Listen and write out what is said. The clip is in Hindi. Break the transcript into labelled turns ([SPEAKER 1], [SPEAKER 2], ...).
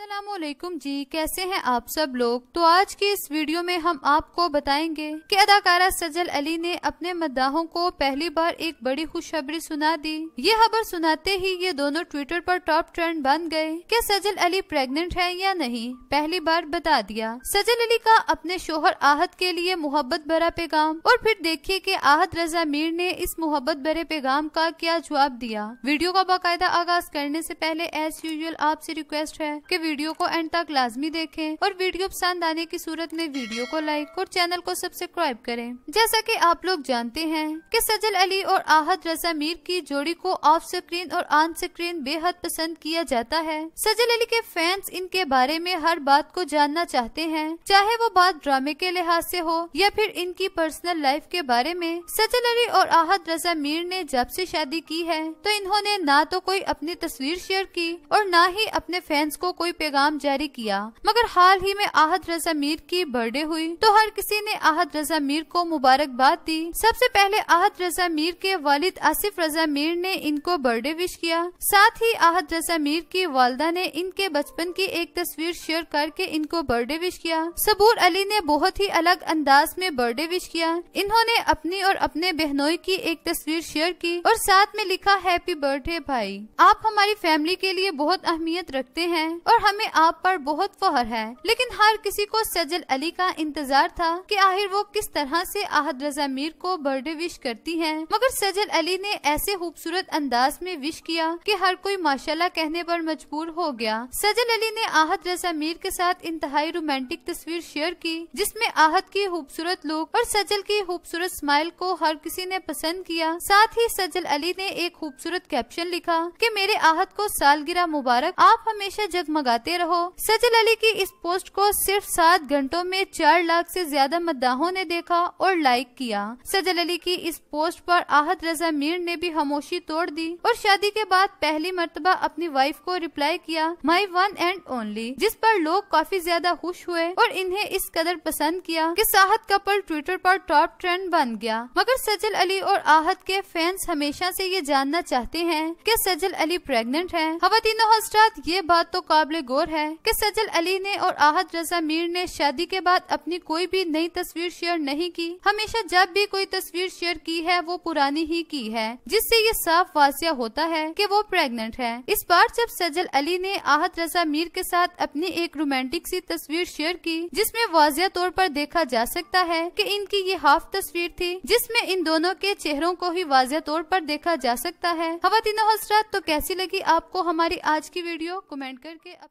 [SPEAKER 1] असलम जी कैसे हैं आप सब लोग तो आज की इस वीडियो में हम आपको बताएंगे कि अदाकारा सजल अली ने अपने मद्दाहों को पहली बार एक बड़ी खुशखबरी सुना दी ये खबर सुनाते ही ये दोनों ट्विटर पर टॉप ट्रेंड बन गए कि सजल अली प्रेग्नेंट है या नहीं पहली बार बता दिया सजल अली का अपने शोहर आहत के लिए मोहब्बत भरा पैगाम और फिर देखिए की आहत रजा मीर ने इस मोहब्बत भरे पैगाम का क्या जवाब दिया वीडियो का बाकायदा आगाज करने ऐसी पहले एज यूजल आपसे रिक्वेस्ट है की वीडियो को एंड तक लाजमी देखें और वीडियो पसंद आने की सूरत में वीडियो को लाइक और चैनल को सब्सक्राइब करें जैसा कि आप लोग जानते हैं कि सजल अली और आहद रजा मीर की जोड़ी को ऑफ स्क्रीन और ऑन स्क्रीन बेहद पसंद किया जाता है सजल अली के फैंस इनके बारे में हर बात को जानना चाहते हैं चाहे वो बात ड्रामे के लिहाज ऐसी हो या फिर इनकी पर्सनल लाइफ के बारे में सजल अली और आहद रजा मीर ने जब ऐसी शादी की है तो इन्होंने ना तो कोई अपनी तस्वीर शेयर की और ना ही अपने फैंस को कोई कोई पैगाम जारी किया मगर हाल ही में आहद रजा मीर की बर्थडे हुई तो हर किसी ने आहद रजा मीर को मुबारकबाद दी सबसे पहले आहद रजा मीर के वालिद आसिफ रजा मीर ने इनको बर्थडे विश किया साथ ही आहद रजा मीर की वालदा ने इनके बचपन की एक तस्वीर शेयर करके इनको बर्थडे विश किया सबूर अली ने बहुत ही अलग अंदाज में बर्थडे विश किया इन्होंने अपनी और अपने बहनोई की एक तस्वीर शेयर की और साथ में लिखा हैप्पी बर्थडे भाई आप हमारी फैमिली के लिए बहुत अहमियत रखते हैं और और हमें आप पर बहुत फहर है लेकिन हर किसी को सजल अली का इंतजार था कि आखिर वो किस तरह से आहद रजा मीर को बर्थडे विश करती हैं। मगर सजल अली ने ऐसे खूबसूरत अंदाज में विश किया कि हर कोई माशाल्लाह कहने पर मजबूर हो गया सजल अली ने आहद रजा मीर के साथ इंतहाई रोमांटिक तस्वीर शेयर की जिसमे आहद की खूबसूरत लुक और सजल की खूबसूरत स्माइल को हर किसी ने पसंद किया साथ ही सजल अली ने एक खूबसूरत कैप्शन लिखा की मेरे आहद को सालगिरह मुबारक आप हमेशा जगमगा लगाते रहो सचिन अली की इस पोस्ट को सिर्फ सात घंटों में चार लाख से ज्यादा मद्दाहों ने देखा और लाइक किया सजल अली की इस पोस्ट पर आहत रजा मीर ने भी खामोशी तोड़ दी और शादी के बाद पहली मरतबा अपनी वाइफ को रिप्लाई किया माई वन एंड ओनली जिस पर लोग काफी ज्यादा खुश हुए और इन्हें इस कदर पसंद किया कि साहत कपल ट्विटर पर टॉप ट्रेंड बन गया मगर सजल अली और आहत के फैंस हमेशा से ये जानना चाहते हैं कि सजल अली प्रेग्नेंट है खातिन हजरात ये बात तो काबिल काबिले गौर है कि सजल अली ने और आहद रजा मीर ने शादी के बाद अपनी कोई भी नई तस्वीर शेयर नहीं की हमेशा जब भी कोई तस्वीर शेयर की है वो पुरानी ही की है जिससे ये साफ वाजिया होता है कि वो प्रेग्नेंट है इस बार जब सजल अली ने आहद रजा मीर के साथ अपनी एक रोमांटिक सी तस्वीर शेयर की जिसमे वाजिया तौर पर देखा जा सकता है की इनकी ये हाफ तस्वीर थी जिसमे इन दोनों के चेहरों को ही वाजिया तौर पर देखा जा सकता है तीनों हजरात तो कैसी लगी आपको हमारी आज की वीडियो कमेंट करके